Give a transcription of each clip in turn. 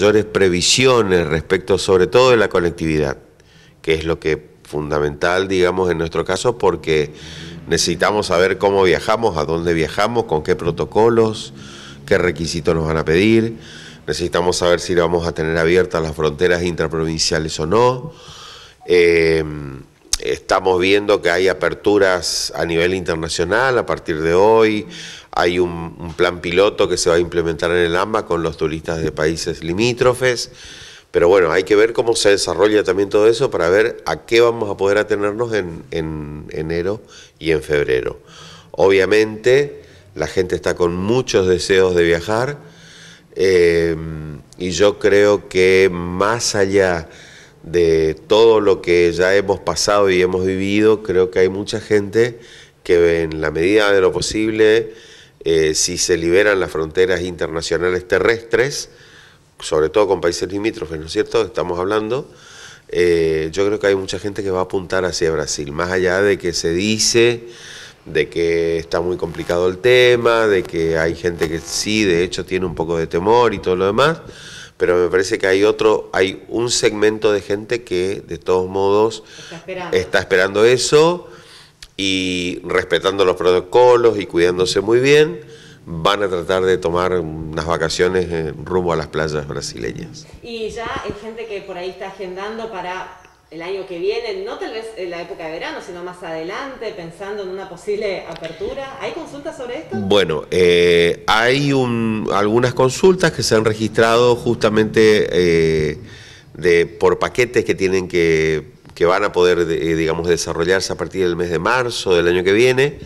mayores previsiones respecto sobre todo de la conectividad, que es lo que fundamental, digamos, en nuestro caso, porque necesitamos saber cómo viajamos, a dónde viajamos, con qué protocolos, qué requisitos nos van a pedir, necesitamos saber si vamos a tener abiertas las fronteras intraprovinciales o no. Eh, Estamos viendo que hay aperturas a nivel internacional a partir de hoy. Hay un, plan piloto que se va a implementar en el AMBA con los turistas de países limítrofes. Pero bueno, hay que ver cómo se desarrolla también todo eso para ver a qué vamos a poder atenernos en, enero y en febrero. Obviamente, la gente está con muchos deseos de viajar eh, y yo creo que más allá de todo lo que ya hemos pasado y hemos vivido, creo que hay mucha gente que en la medida de lo posible, eh, si se liberan las fronteras internacionales terrestres, sobre todo con países limítrofes, ¿no es cierto? Estamos hablando. Eh, yo creo que hay mucha gente que va a apuntar hacia Brasil, más allá de que se dice de que está muy complicado el tema, de que hay gente que sí, de hecho, tiene un poco de temor y todo lo demás pero me parece que hay otro, hay un segmento de gente que de todos modos está esperando, eso y respetando los protocolos y cuidándose muy bien van a tratar de tomar unas vacaciones eh, rumbo a las playas brasileñas. Y ya hay gente que por ahí está agendando para el año que viene, no tal vez en la época de verano, sino más adelante, pensando en una posible apertura. ¿Hay consultas sobre esto? Bueno, eh, hay algunas consultas que se han registrado justamente eh, de, por paquetes que tienen que, que van a poder, eh, digamos, desarrollarse a partir del mes de marzo del año que viene,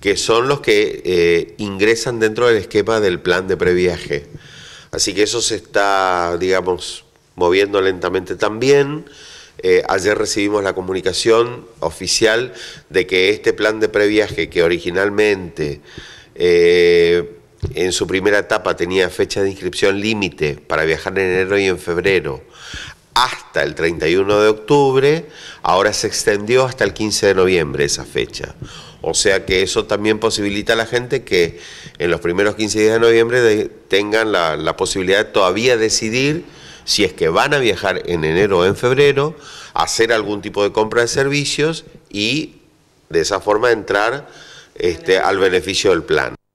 que son los que ingresan dentro del esquema del plan de previaje. Así que eso se está, digamos, moviendo lentamente también. Eh, ayer recibimos la comunicación oficial de que este plan de previaje que originalmente eh, en su primera etapa tenía fecha de inscripción límite para viajar en enero y en febrero hasta el 31 de octubre, ahora se extendió hasta el 15 de noviembre esa fecha. O sea que eso también posibilita a la gente que en los primeros 15 días de noviembre tengan la, la posibilidad de todavía decidir si es que van a viajar en enero o en febrero, hacer algún tipo de compra de servicios y de esa forma entrar este, al beneficio del plan.